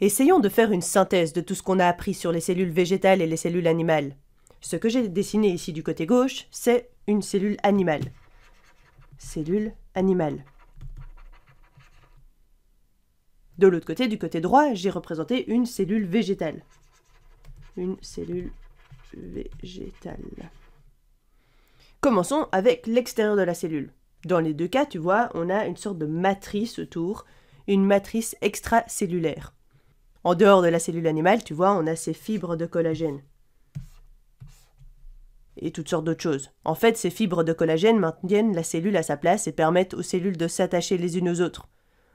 Essayons de faire une synthèse de tout ce qu'on a appris sur les cellules végétales et les cellules animales. Ce que j'ai dessiné ici du côté gauche, c'est une cellule animale. Cellule animale. De l'autre côté, du côté droit, j'ai représenté une cellule végétale. Une cellule végétale. Commençons avec l'extérieur de la cellule. Dans les deux cas, tu vois, on a une sorte de matrice autour, une matrice extracellulaire en dehors de la cellule animale, tu vois, on a ces fibres de collagène. Et toutes sortes d'autres choses. En fait, ces fibres de collagène maintiennent la cellule à sa place et permettent aux cellules de s'attacher les unes aux autres.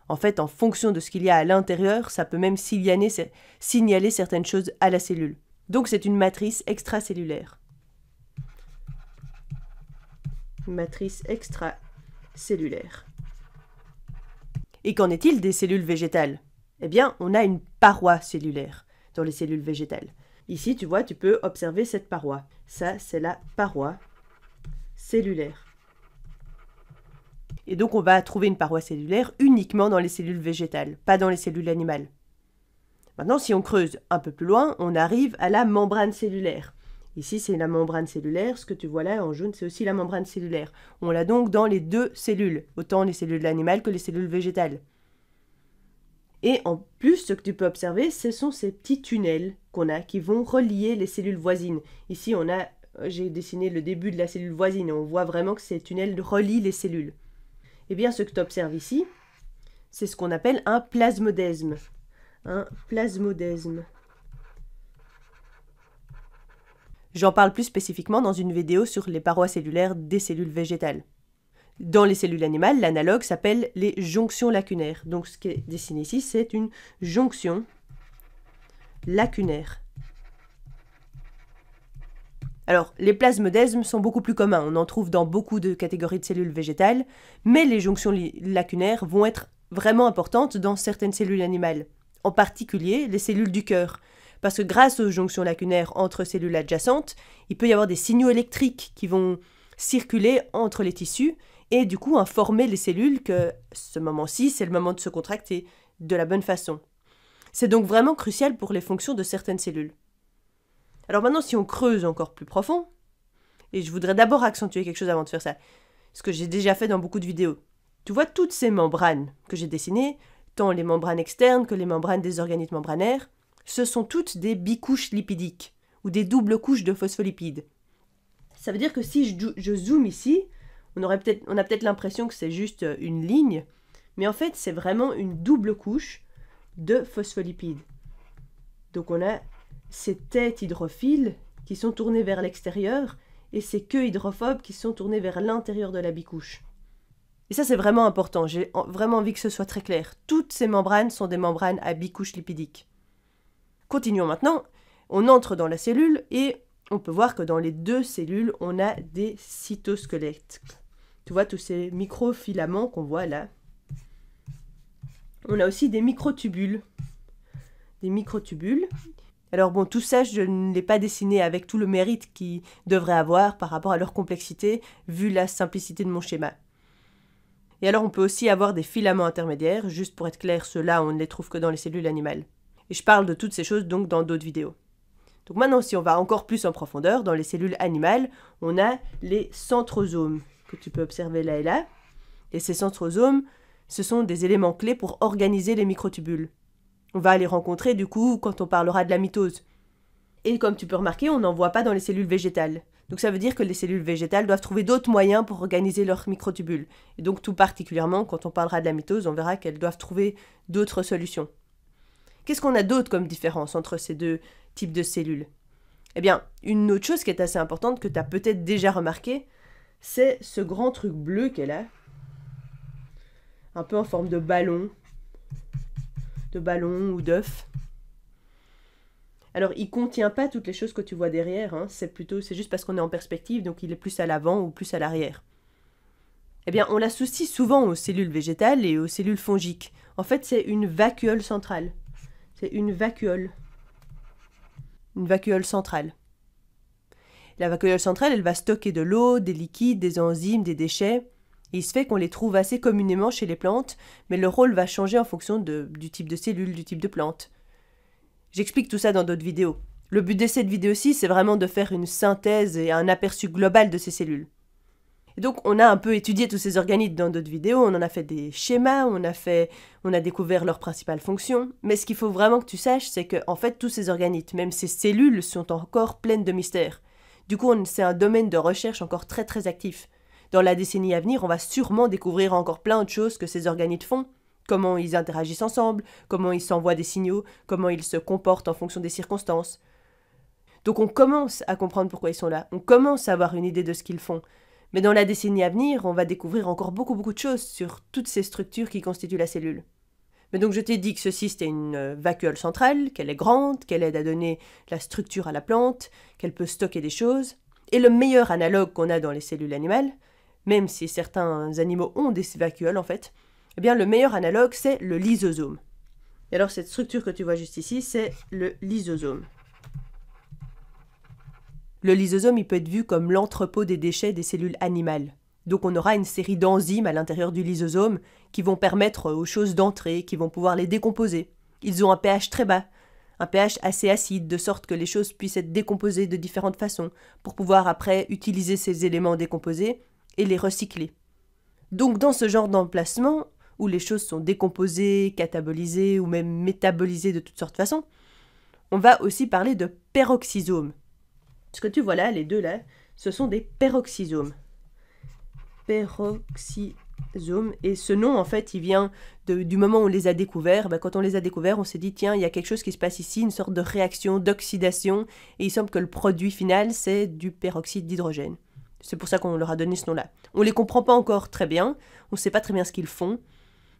En fait, en fonction de ce qu'il y a à l'intérieur, ça peut même signaler certaines choses à la cellule. Donc c'est une matrice extracellulaire. Matrice extracellulaire. Et qu'en est-il des cellules végétales eh bien, on a une paroi cellulaire dans les cellules végétales. Ici, tu vois, tu peux observer cette paroi. Ça, c'est la paroi cellulaire. Et donc, on va trouver une paroi cellulaire uniquement dans les cellules végétales, pas dans les cellules animales. Maintenant, si on creuse un peu plus loin, on arrive à la membrane cellulaire. Ici, c'est la membrane cellulaire. Ce que tu vois là en jaune, c'est aussi la membrane cellulaire. On l'a donc dans les deux cellules, autant les cellules animales que les cellules végétales. Et en plus, ce que tu peux observer, ce sont ces petits tunnels qu'on a qui vont relier les cellules voisines. Ici, on a, euh, j'ai dessiné le début de la cellule voisine et on voit vraiment que ces tunnels relient les cellules. Eh bien, ce que tu observes ici, c'est ce qu'on appelle un plasmodesme. Un plasmodesme. J'en parle plus spécifiquement dans une vidéo sur les parois cellulaires des cellules végétales. Dans les cellules animales, l'analogue s'appelle les jonctions lacunaires. Donc ce qui est dessiné ici, c'est une jonction lacunaire. Alors, les plasmodesmes sont beaucoup plus communs, on en trouve dans beaucoup de catégories de cellules végétales, mais les jonctions lacunaires vont être vraiment importantes dans certaines cellules animales, en particulier les cellules du cœur, parce que grâce aux jonctions lacunaires entre cellules adjacentes, il peut y avoir des signaux électriques qui vont circuler entre les tissus et du coup informer les cellules que ce moment-ci, c'est le moment de se contracter de la bonne façon. C'est donc vraiment crucial pour les fonctions de certaines cellules. Alors maintenant, si on creuse encore plus profond, et je voudrais d'abord accentuer quelque chose avant de faire ça, ce que j'ai déjà fait dans beaucoup de vidéos. Tu vois toutes ces membranes que j'ai dessinées, tant les membranes externes que les membranes des organites membranaires, ce sont toutes des bicouches lipidiques ou des doubles couches de phospholipides. Ça veut dire que si je, je zoome ici, on, peut-être, on a peut-être l'impression que c'est juste euh, une ligne, mais en fait c'est vraiment une double couche de phospholipides. Donc on a ces têtes hydrophiles qui sont tournées vers l'extérieur et ces queues hydrophobes qui sont tournées vers l'intérieur de la bicouche. Et ça c'est vraiment important, j'ai vraiment envie que ce soit très clair. Toutes ces membranes sont des membranes à bicouche lipidique. Continuons maintenant, on entre dans la cellule et on peut voir que dans les deux cellules, on a des cytosquelettes tu vois tous ces microfilaments qu'on voit là. On a aussi des microtubules. Des microtubules. Alors bon, tout ça, je ne l'ai pas dessiné avec tout le mérite qu'ils devraient avoir par rapport à leur complexité, vu la simplicité de mon schéma. Et alors on peut aussi avoir des filaments intermédiaires, juste pour être clair, ceux-là on ne les trouve que dans les cellules animales. Et je parle de toutes ces choses donc dans d'autres vidéos. Donc maintenant si on va encore plus en profondeur, dans les cellules animales, on a les centrosomes que tu peux observer là et là. Et ces centrosomes, ce sont des éléments clés pour organiser les microtubules. On va les rencontrer du coup quand on parlera de la mitose. Et comme tu peux remarquer, on n'en voit pas dans les cellules végétales. Donc ça veut dire que les cellules végétales doivent trouver d'autres moyens pour organiser leurs microtubules. Et donc tout particulièrement, quand on parlera de la mitose, on verra qu'elles doivent trouver d'autres solutions. Qu'est-ce qu'on a d'autre comme différence entre ces deux types de cellules Eh bien, une autre chose qui est assez importante que tu as peut-être déjà remarqué, c'est ce grand truc bleu qu'elle a. Un peu en forme de ballon. De ballon ou d'œuf. Alors, il contient pas toutes les choses que tu vois derrière. Hein. C'est plutôt, c'est juste parce qu'on est en perspective, donc il est plus à l'avant ou plus à l'arrière. Eh bien, on l'associe souvent aux cellules végétales et aux cellules fongiques. En fait, c'est une vacuole centrale. C'est une vacuole. Une vacuole centrale. La vacuole centrale, elle va stocker de l'eau, des liquides, des enzymes, des déchets. il se fait qu'on les trouve assez communément chez les plantes, mais leur rôle va changer en fonction du type de cellule, du type de plante. J'explique tout ça dans d'autres vidéos. Le but de cette vidéo-ci, c'est vraiment de faire une synthèse et un aperçu global de ces cellules. donc, on a un peu étudié tous ces organites dans d'autres vidéos, on en a fait des schémas, on a, découvert leurs principales fonctions. Mais ce qu'il faut vraiment que tu saches, c'est qu'en fait, tous ces organites, même ces cellules, sont encore pleines de mystères. Du coup, c'est un domaine de recherche encore très très actif. Dans la décennie à venir, on va sûrement découvrir encore plein de choses que ces organites font, comment ils interagissent ensemble, comment ils s'envoient des signaux, comment ils se comportent en fonction des circonstances. Donc on commence à comprendre pourquoi ils sont là, on commence à avoir une idée de ce qu'ils font. Mais dans la décennie à venir, on va découvrir encore beaucoup beaucoup de choses sur toutes ces structures qui constituent la cellule. Mais donc je t'ai dit que ceci c'était une euh, vacuole centrale, qu'elle est grande, qu'elle aide à donner la structure à la plante, qu'elle peut stocker des choses. Et le meilleur analogue qu'on a dans les cellules animales, même si certains animaux ont des vacuoles en fait, eh bien le meilleur analogue c'est le lysosome. Et alors cette structure que tu vois juste ici, c'est le lysosome. Le lysosome, il peut être vu comme l'entrepôt des déchets des cellules animales. Donc on aura une série d'enzymes à l'intérieur du lysosome qui vont permettre aux choses d'entrer, qui vont pouvoir les décomposer. Ils ont un pH très bas, un pH assez acide, de sorte que les choses puissent être décomposées de différentes façons, pour pouvoir après utiliser ces éléments décomposés et les recycler. Donc dans ce genre d'emplacement, où les choses sont décomposées, catabolisées ou même métabolisées de toutes sortes de façons, on va aussi parler de peroxysomes. Ce que tu vois là, les deux là, ce sont des peroxysomes peroxysome. Et ce nom, en fait, il vient du moment où on les a découverts. Ben, quand on les a découverts, on s'est dit, tiens, il y a quelque chose qui se passe ici, une sorte de réaction d'oxydation. Et il semble que le produit final, c'est du peroxyde d'hydrogène. C'est pour ça qu'on leur a donné ce nom-là. On ne les comprend pas encore très bien, on ne sait pas très bien ce qu'ils font,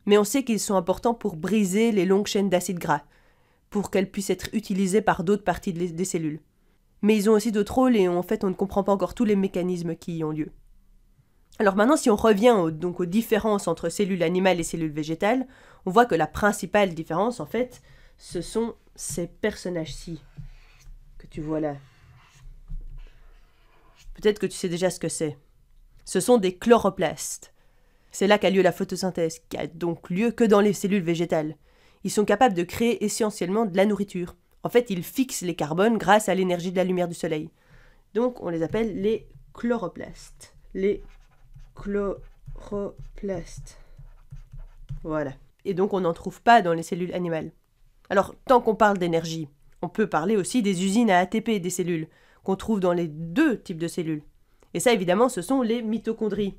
mais on sait qu'ils sont importants pour briser les longues chaînes d'acides gras, pour qu'elles puissent être utilisées par d'autres parties des cellules. Mais ils ont aussi d'autres rôles et en fait on ne comprend pas encore tous les mécanismes qui y ont lieu. Alors maintenant, si on revient donc aux différences entre cellules animales et cellules végétales, on voit que la principale différence, en fait, ce sont ces personnages-ci que tu vois là. Peut-être que tu sais déjà ce que c'est. Ce sont des chloroplastes. C'est là qu'a lieu la photosynthèse, qui a donc lieu que dans les cellules végétales. Ils sont capables de créer essentiellement de la nourriture. En fait, ils fixent les carbones grâce à l'énergie de la lumière du soleil. Donc, on les appelle les chloroplastes, les chloroplastes, Voilà. Et donc on n'en trouve pas dans les cellules animales. Alors, tant qu'on parle d'énergie, on peut parler aussi des usines à ATP des cellules, qu'on trouve dans les deux types de cellules. Et ça, évidemment, ce sont les mitochondries.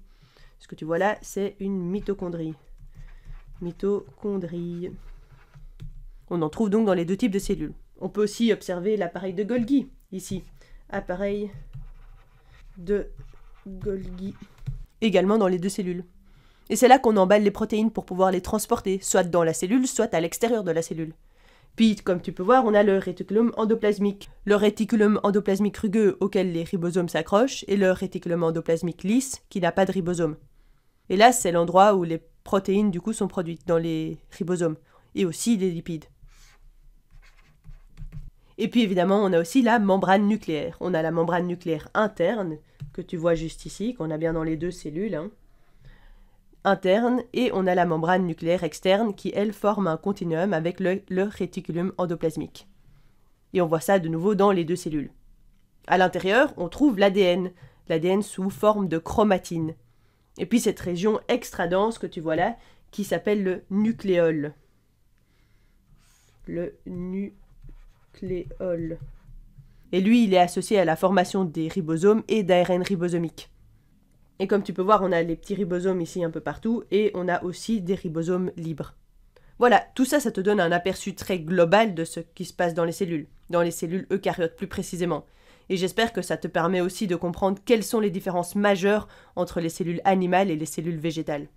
Ce que tu vois là, c'est une mitochondrie. Mitochondrie. On en trouve donc dans les deux types de cellules. On peut aussi observer l'appareil de Golgi, ici. Appareil de Golgi également dans les deux cellules. Et c'est là qu'on emballe les protéines pour pouvoir les transporter, soit dans la cellule, soit à l'extérieur de la cellule. Puis, comme tu peux voir, on a le réticulum endoplasmique. Le réticulum endoplasmique rugueux auquel les ribosomes s'accrochent et le réticulum endoplasmique lisse qui n'a pas de ribosome. Et là, c'est l'endroit où les protéines du coup sont produites dans les ribosomes et aussi les lipides. Et puis évidemment, on a aussi la membrane nucléaire. On a la membrane nucléaire interne que tu vois juste ici, qu'on a bien dans les deux cellules, internes, hein. interne, et on a la membrane nucléaire externe qui, elle, forme un continuum avec le, réticulum endoplasmique. Et on voit ça de nouveau dans les deux cellules. À l'intérieur, on trouve l'ADN, l'ADN sous forme de chromatine. Et puis cette région extra dense que tu vois là, qui s'appelle le nucléole. Le nucléole. Et lui, il est associé à la formation des ribosomes et d'ARN ribosomique. Et comme tu peux voir, on a les petits ribosomes ici un peu partout, et on a aussi des ribosomes libres. Voilà, tout ça, ça te donne un aperçu très global de ce qui se passe dans les cellules, dans les cellules eucaryotes plus précisément. Et j'espère que ça te permet aussi de comprendre quelles sont les différences majeures entre les cellules animales et les cellules végétales.